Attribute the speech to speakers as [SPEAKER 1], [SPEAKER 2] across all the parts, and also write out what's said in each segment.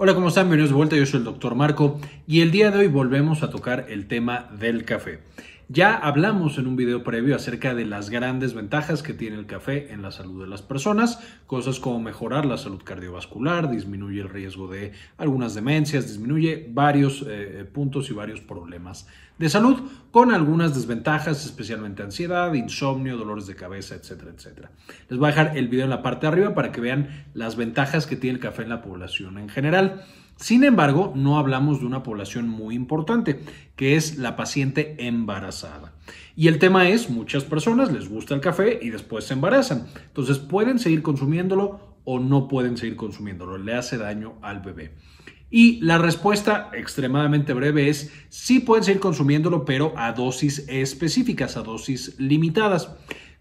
[SPEAKER 1] Hola, ¿cómo están? Bienvenidos de vuelta, yo soy el doctor Marco y el día de hoy volvemos a tocar el tema del café. Ya hablamos en un video previo acerca de las grandes ventajas que tiene el café en la salud de las personas, cosas como mejorar la salud cardiovascular, disminuye el riesgo de algunas demencias, disminuye varios eh, eh, puntos y varios problemas de salud, con algunas desventajas, especialmente ansiedad, insomnio, dolores de cabeza, etcétera, etcétera. Les voy a dejar el video en la parte de arriba para que vean las ventajas que tiene el café en la población en general. Sin embargo, no hablamos de una población muy importante, que es la paciente embarazada. Y el tema es, muchas personas les gusta el café y después se embarazan. Entonces, pueden seguir consumiéndolo o no pueden seguir consumiéndolo. Le hace daño al bebé. Y la respuesta extremadamente breve es, sí pueden seguir consumiéndolo, pero a dosis específicas, a dosis limitadas.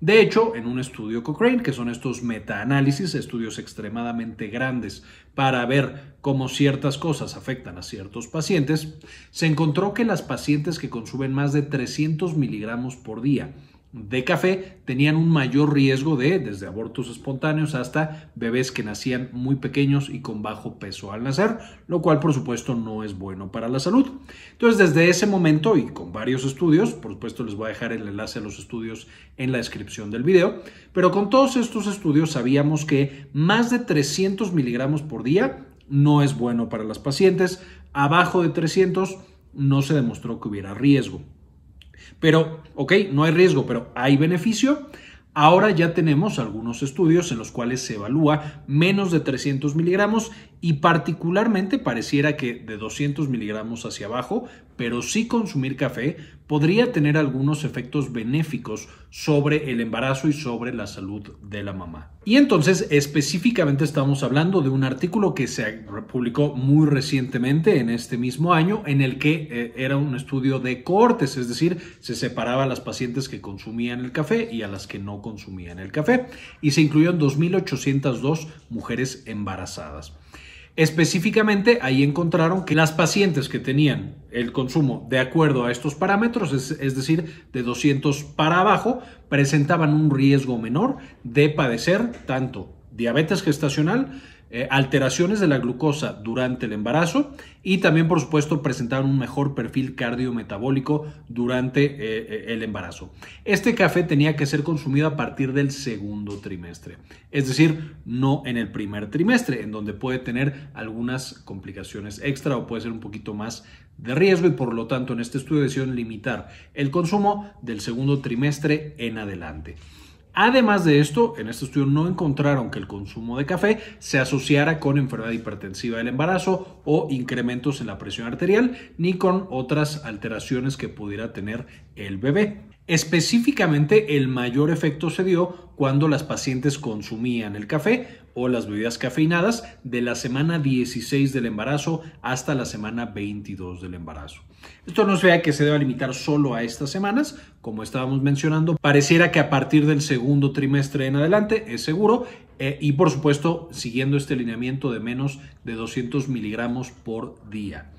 [SPEAKER 1] De hecho, en un estudio Cochrane, que son estos metaanálisis, estudios extremadamente grandes para ver cómo ciertas cosas afectan a ciertos pacientes, se encontró que las pacientes que consumen más de 300 miligramos por día de café tenían un mayor riesgo de desde abortos espontáneos hasta bebés que nacían muy pequeños y con bajo peso al nacer, lo cual por supuesto no es bueno para la salud. Entonces desde ese momento y con varios estudios, por supuesto les voy a dejar el enlace a los estudios en la descripción del video, pero con todos estos estudios sabíamos que más de 300 miligramos por día no es bueno para las pacientes, abajo de 300 no se demostró que hubiera riesgo. Pero, ok, no hay riesgo, pero hay beneficio. Ahora ya tenemos algunos estudios en los cuales se evalúa menos de 300 miligramos y particularmente pareciera que de 200 miligramos hacia abajo, pero sí consumir café podría tener algunos efectos benéficos sobre el embarazo y sobre la salud de la mamá. Y entonces específicamente estamos hablando de un artículo que se publicó muy recientemente en este mismo año en el que eh, era un estudio de cortes, es decir, se separaba a las pacientes que consumían el café y a las que no consumían el café y se en 2.802 mujeres embarazadas. Específicamente, ahí encontraron que las pacientes que tenían el consumo de acuerdo a estos parámetros, es, decir, de 200 para abajo, presentaban un riesgo menor de padecer tanto diabetes gestacional, eh, alteraciones de la glucosa durante el embarazo y también, por supuesto, presentar un mejor perfil cardiometabólico durante eh, eh, el embarazo. Este café tenía que ser consumido a partir del segundo trimestre, es decir, no en el primer trimestre, en donde puede tener algunas complicaciones extra o puede ser un poquito más de riesgo y por lo tanto en este estudio decidieron limitar el consumo del segundo trimestre en adelante. Además de esto, en este estudio no encontraron que el consumo de café se asociara con enfermedad hipertensiva del embarazo o incrementos en la presión arterial, ni con otras alteraciones que pudiera tener el bebé. Específicamente el mayor efecto se dio cuando las pacientes consumían el café o las bebidas cafeinadas de la semana 16 del embarazo hasta la semana 22 del embarazo. Esto no se que se deba limitar solo a estas semanas, como estábamos mencionando, pareciera que a partir del segundo trimestre en adelante es seguro eh, y por supuesto siguiendo este lineamiento de menos de 200 miligramos por día.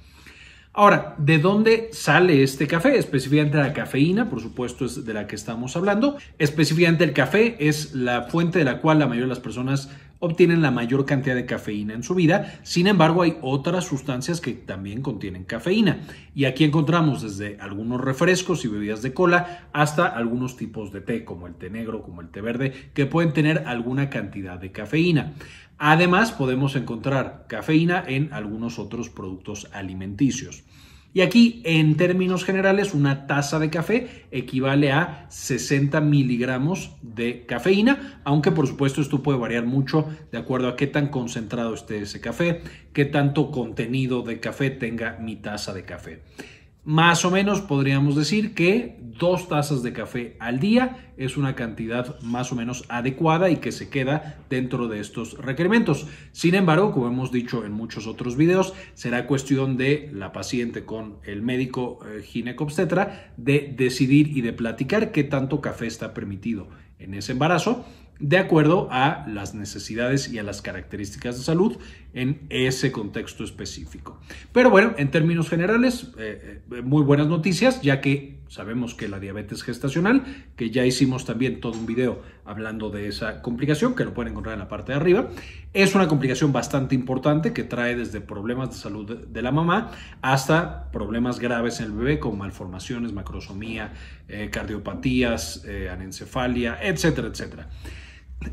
[SPEAKER 1] Ahora, ¿de dónde sale este café? Específicamente la cafeína, por supuesto, es de la que estamos hablando. Específicamente el café es la fuente de la cual la mayoría de las personas obtienen la mayor cantidad de cafeína en su vida. Sin embargo, hay otras sustancias que también contienen cafeína. Y aquí encontramos desde algunos refrescos y bebidas de cola hasta algunos tipos de té, como el té negro, como el té verde, que pueden tener alguna cantidad de cafeína. Además, podemos encontrar cafeína en algunos otros productos alimenticios. Y aquí, en términos generales, una taza de café equivale a 60 miligramos de cafeína, aunque por supuesto esto puede variar mucho de acuerdo a qué tan concentrado esté ese café, qué tanto contenido de café tenga mi taza de café. Más o menos podríamos decir que dos tazas de café al día es una cantidad más o menos adecuada y que se queda dentro de estos requerimientos. Sin embargo, como hemos dicho en muchos otros videos, será cuestión de la paciente con el médico eh, ginecobstetra de decidir y de platicar qué tanto café está permitido en ese embarazo de acuerdo a las necesidades y a las características de salud en ese contexto específico. Pero bueno, en términos generales, eh, eh, muy buenas noticias, ya que sabemos que la diabetes gestacional, que ya hicimos también todo un video hablando de esa complicación, que lo pueden encontrar en la parte de arriba, es una complicación bastante importante que trae desde problemas de salud de la mamá hasta problemas graves en el bebé, como malformaciones, macrosomía, eh, cardiopatías, anencefalia, etcétera, etcétera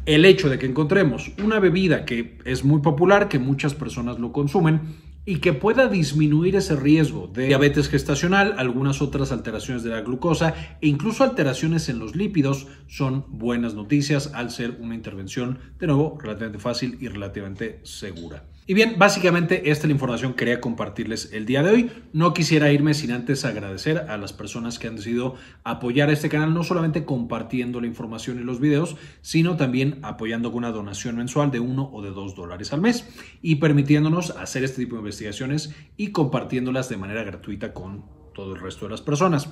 [SPEAKER 1] el hecho de que encontremos una bebida que es muy popular, que muchas personas lo consumen y que pueda disminuir ese riesgo de diabetes gestacional, algunas otras alteraciones de la glucosa e incluso alteraciones en los lípidos son buenas noticias al ser una intervención, de nuevo, relativamente fácil y relativamente segura. Y bien, básicamente esta es la información que quería compartirles el día de hoy. No quisiera irme sin antes agradecer a las personas que han decidido apoyar este canal, no solamente compartiendo la información y los videos, sino también apoyando con una donación mensual de uno o de dos dólares al mes y permitiéndonos hacer este tipo de investigaciones y compartiéndolas de manera gratuita con todo el resto de las personas.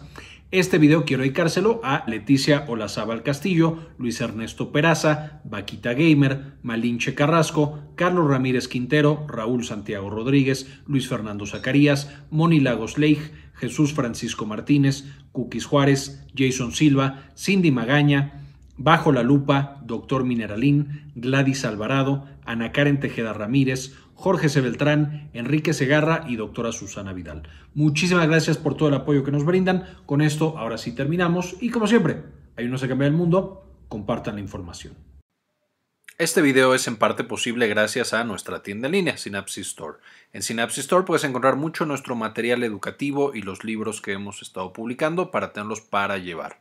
[SPEAKER 1] Este video quiero dedicárselo a Leticia Olazábal Castillo, Luis Ernesto Peraza, Vaquita Gamer, Malinche Carrasco, Carlos Ramírez Quintero, Raúl Santiago Rodríguez, Luis Fernando Zacarías, Moni Lagos Leij, Jesús Francisco Martínez, Cookies Juárez, Jason Silva, Cindy Magaña, Bajo la Lupa, Doctor Mineralín, Gladys Alvarado, Ana Karen Tejeda Ramírez, Jorge C. Beltrán, Enrique Segarra y doctora Susana Vidal. Muchísimas gracias por todo el apoyo que nos brindan. Con esto ahora sí terminamos y como siempre, ayúdanos a cambiar el mundo, compartan la información. Este video es en parte posible gracias a nuestra tienda en línea, Synapsis Store. En Synapsis Store puedes encontrar mucho nuestro material educativo y los libros que hemos estado publicando para tenerlos para llevar.